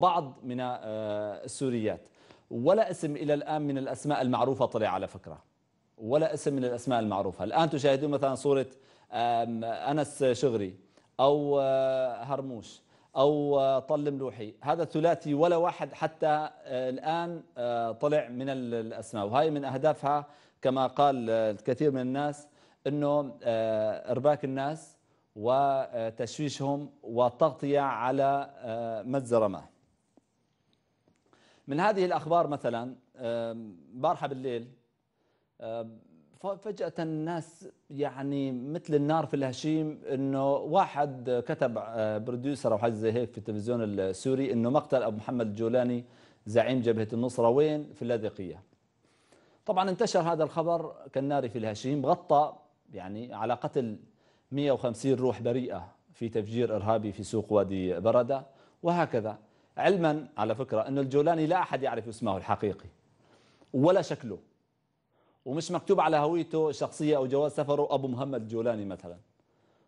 بعض من آه، السوريات ولا اسم إلى الآن من الأسماء المعروفة طلع على فكرة ولا اسم من الأسماء المعروفة الآن تشاهدون مثلا صورة أنس شغري أو آه، هرموش أو آه، طل ملوحي هذا الثلاثي ولا واحد حتى الآن طلع من الأسماء وهي من أهدافها كما قال الكثير من الناس أنه إرباك الناس وتشويشهم والتغطية على مجزرة ما من هذه الأخبار مثلا امبارحه بالليل فجأة الناس يعني مثل النار في الهشيم انه واحد كتب آه، بروديوسر او حاجه زي هيك في التلفزيون السوري انه مقتل ابو محمد الجولاني زعيم جبهه النصره وين؟ في اللاذقيه. طبعا انتشر هذا الخبر كالنار في الهشيم غطى يعني على قتل 150 روح بريئه في تفجير ارهابي في سوق وادي برده وهكذا علما على فكرة أن الجولاني لا أحد يعرف اسمه الحقيقي ولا شكله ومش مكتوب على هويته شخصية أو جواز سفره أبو محمد الجولاني مثلا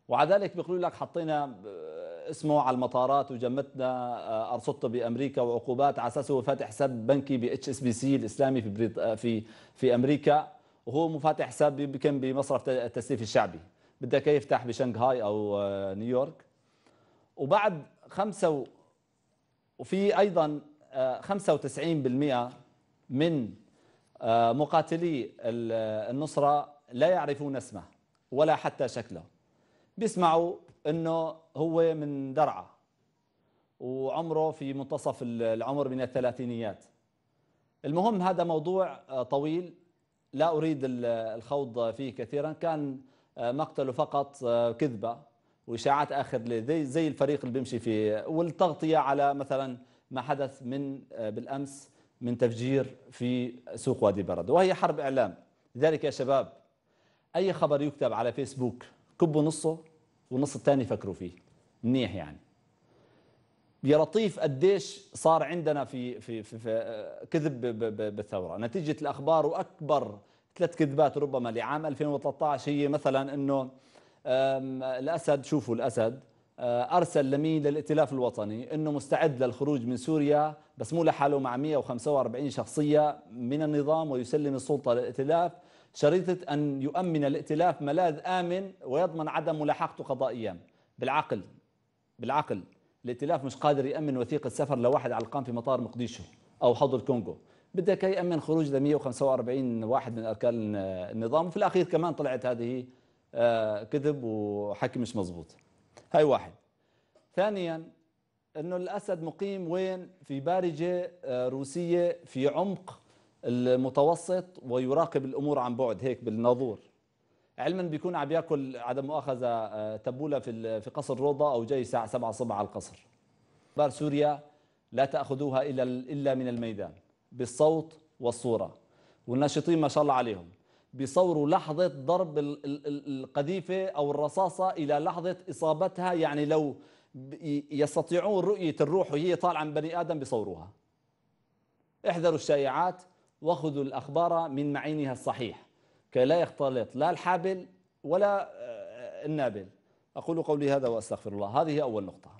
وعلى ذلك بيقولوا لك حطينا آه، اسمه على المطارات وجمتنا آه، ارصدته بامريكا وعقوبات على اساس هو فاتح حساب بنكي اتش اس بي سي الاسلامي في بريط... آه، في في امريكا وهو مو فاتح حساب بكم بمصرف التسليف الشعبي بدك يفتح بشنغهاي او نيويورك وبعد وفي ايضا 95% آه، من آه، مقاتلي النصره لا يعرفون اسمه ولا حتى شكله بيسمعوا انه هو من درعا وعمره في منتصف العمر من الثلاثينيات المهم هذا موضوع آه، طويل لا اريد الخوض فيه كثيرا كان مقتله فقط كذبه واشاعات اخر زي زي الفريق اللي بيمشي فيه والتغطيه على مثلا ما حدث من آه، بالامس من تفجير في سوق وادي برد وهي حرب اعلام لذلك يا شباب اي خبر يكتب على فيسبوك كبوا نصه والنص الثاني فكروا فيه منيح يعني يا لطيف قديش صار عندنا في في في, في آه، كذب بالثوره نتيجه الاخبار واكبر ثلاث كذبات ربما لعام 2013 هي مثلا انه الأسد شوفوا الأسد أه، أرسل لمين للائتلاف الوطني أنه مستعد للخروج من سوريا بس مو لحاله مع 145 شخصية من النظام ويسلم السلطة للائتلاف شريطة أن يؤمن الائتلاف ملاذ آمن ويضمن عدم ملاحقته قضائيا بالعقل بالعقل الائتلاف مش قادر يأمن وثيقة سفر لواحد على القام في مطار مقديشو أو حوض الكونغو بدك يأمن خروج ل 145 واحد من أركان النظام وفي الأخير كمان طلعت هذه آه، كذب وحكي مش مزبوط هاي واحد ثانيا انه الاسد مقيم وين في بارجه آه، روسيه في عمق المتوسط ويراقب الامور عن بعد هيك بالناظور علما بيكون عم ياكل عدم مؤاخذه آه، تبوله في في قصر روضه او جاي الساعه 7 الصبح على القصر اخبار سوريا لا تاخذوها الا الا من الميدان بالصوت والصوره والناشطين ما شاء الله عليهم بيصوروا لحظة ضرب القذيفة أو الرصاصة إلى لحظة إصابتها يعني لو يستطيعون رؤية الروح وهي طالعة من بني آدم بيصوروها احذروا الشائعات وخذوا الأخبار من معينها الصحيح كي لا يختلط لا الحابل ولا آه، آه، النابل أقول قولي هذا وأستغفر الله هذه أول نقطة